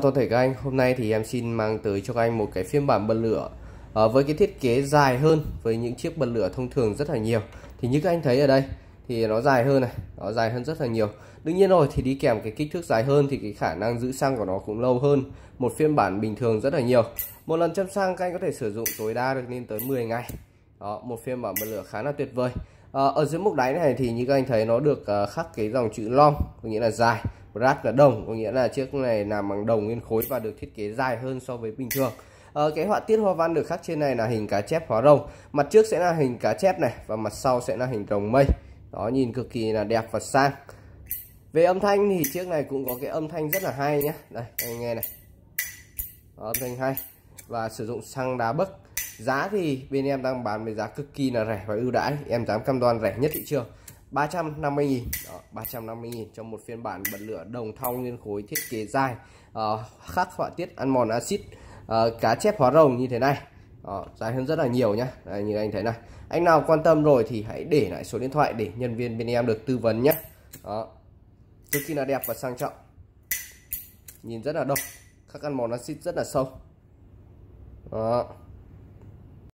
toàn thể các anh, hôm nay thì em xin mang tới cho các anh một cái phiên bản bật lửa à, với cái thiết kế dài hơn với những chiếc bật lửa thông thường rất là nhiều thì như các anh thấy ở đây thì nó dài hơn này nó dài hơn rất là nhiều đương nhiên rồi thì đi kèm cái kích thước dài hơn thì cái khả năng giữ xăng của nó cũng lâu hơn một phiên bản bình thường rất là nhiều một lần châm xăng các anh có thể sử dụng tối đa được lên tới 10 ngày đó một phiên bản bật lửa khá là tuyệt vời à, ở dưới mục đáy này thì như các anh thấy nó được ờ, khắc cái dòng chữ long có nghĩa là dài brass là đồng có nghĩa là chiếc này làm bằng đồng nguyên khối và được thiết kế dài hơn so với bình thường Ờ, cái họa tiết hoa văn được khắc trên này là hình cá chép hóa rồng mặt trước sẽ là hình cá chép này và mặt sau sẽ là hình rồng mây đó nhìn cực kỳ là đẹp và sang về âm thanh thì chiếc này cũng có cái âm thanh rất là hay nhé đây anh nghe này đó, âm thanh hay và sử dụng xăng đá bấc giá thì bên em đang bán với giá cực kỳ là rẻ và ưu đãi em dám cam đoan rẻ nhất thị trường 350 000 Đó, 350 000 cho một phiên bản bật lửa đồng thau nguyên khối thiết kế dài uh, ờ, khắc họa tiết ăn mòn axit uh, cá chép hóa rồng như thế này. Đó, ờ, dài hơn rất là nhiều nhá. Đây, như anh thấy này. Anh nào quan tâm rồi thì hãy để lại số điện thoại để nhân viên bên em được tư vấn nhé. Đó. Cực kỳ là đẹp và sang trọng. Nhìn rất là độc, khắc ăn mòn axit rất là sâu. Đó.